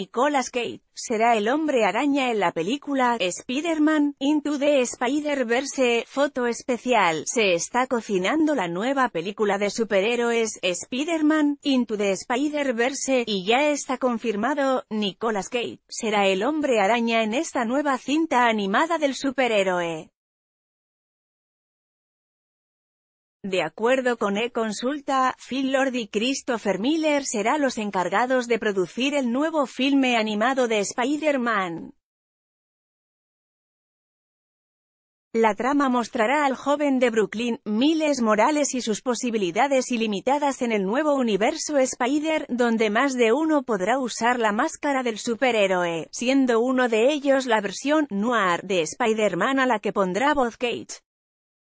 Nicolas Cage, será el hombre araña en la película Spider-Man, Into the Spider-Verse, foto especial, se está cocinando la nueva película de superhéroes, Spider-Man, Into the Spider-Verse, y ya está confirmado, Nicolas Cage, será el hombre araña en esta nueva cinta animada del superhéroe. De acuerdo con e-consulta, Phil Lord y Christopher Miller serán los encargados de producir el nuevo filme animado de Spider-Man. La trama mostrará al joven de Brooklyn, Miles Morales y sus posibilidades ilimitadas en el nuevo universo Spider, donde más de uno podrá usar la máscara del superhéroe, siendo uno de ellos la versión noir de Spider-Man a la que pondrá voz Kate.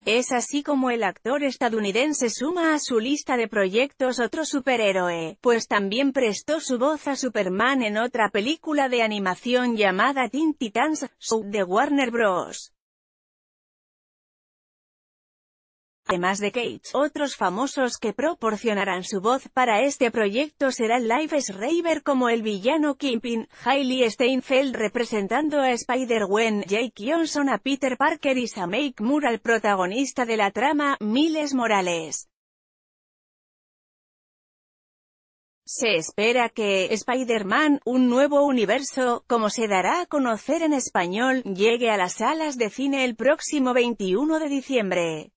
Es así como el actor estadounidense suma a su lista de proyectos otro superhéroe, pues también prestó su voz a Superman en otra película de animación llamada Teen Titans, Show de Warner Bros. Además de Cage, otros famosos que proporcionarán su voz para este proyecto serán Live como el villano Kimpin, Hailey Steinfeld representando a Spider-Gwen, Jake Johnson a Peter Parker y Samake Moore al protagonista de la trama, Miles Morales. Se espera que Spider-Man, un nuevo universo, como se dará a conocer en español, llegue a las salas de cine el próximo 21 de diciembre.